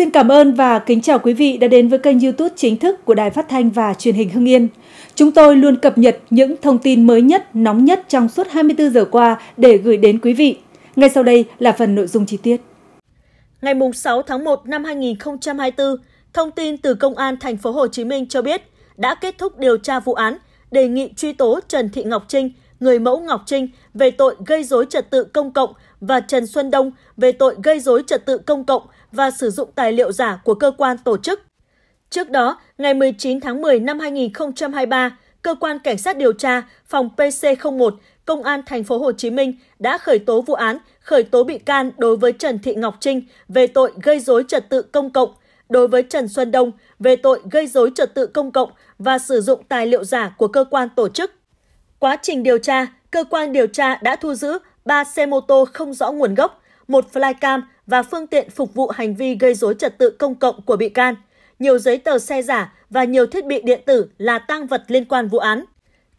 Xin cảm ơn và kính chào quý vị đã đến với kênh YouTube chính thức của Đài Phát thanh và Truyền hình Hưng Yên. Chúng tôi luôn cập nhật những thông tin mới nhất, nóng nhất trong suốt 24 giờ qua để gửi đến quý vị. Ngay sau đây là phần nội dung chi tiết. Ngày 6 tháng 1 năm 2024, thông tin từ Công an thành phố Hồ Chí Minh cho biết đã kết thúc điều tra vụ án, đề nghị truy tố Trần Thị Ngọc Trinh, người mẫu Ngọc Trinh về tội gây dối trật tự công cộng và Trần Xuân Đông về tội gây dối trật tự công cộng và sử dụng tài liệu giả của cơ quan tổ chức. Trước đó, ngày 19 tháng 10 năm 2023, cơ quan cảnh sát điều tra phòng PC01 Công an thành phố Hồ Chí Minh đã khởi tố vụ án, khởi tố bị can đối với Trần Thị Ngọc Trinh về tội gây dối trật tự công cộng, đối với Trần Xuân Đông về tội gây dối trật tự công cộng và sử dụng tài liệu giả của cơ quan tổ chức. Quá trình điều tra, cơ quan điều tra đã thu giữ 3 xe mô tô không rõ nguồn gốc, một flycam và phương tiện phục vụ hành vi gây dối trật tự công cộng của bị can, nhiều giấy tờ xe giả và nhiều thiết bị điện tử là tang vật liên quan vụ án.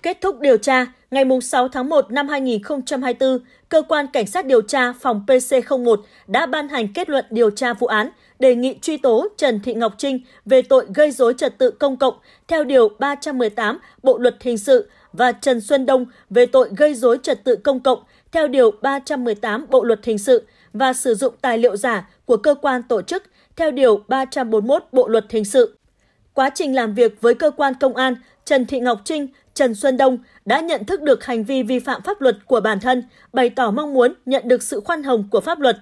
Kết thúc điều tra, ngày 6 tháng 1 năm 2024, Cơ quan Cảnh sát điều tra phòng PC01 đã ban hành kết luận điều tra vụ án, đề nghị truy tố Trần Thị Ngọc Trinh về tội gây dối trật tự công cộng theo Điều 318 Bộ Luật Hình sự và Trần Xuân Đông về tội gây dối trật tự công cộng theo Điều 318 Bộ Luật Hình sự và sử dụng tài liệu giả của cơ quan tổ chức theo Điều 341 Bộ Luật Hình sự. Quá trình làm việc với cơ quan công an, Trần Thị Ngọc Trinh, Trần Xuân Đông đã nhận thức được hành vi vi phạm pháp luật của bản thân, bày tỏ mong muốn nhận được sự khoan hồng của pháp luật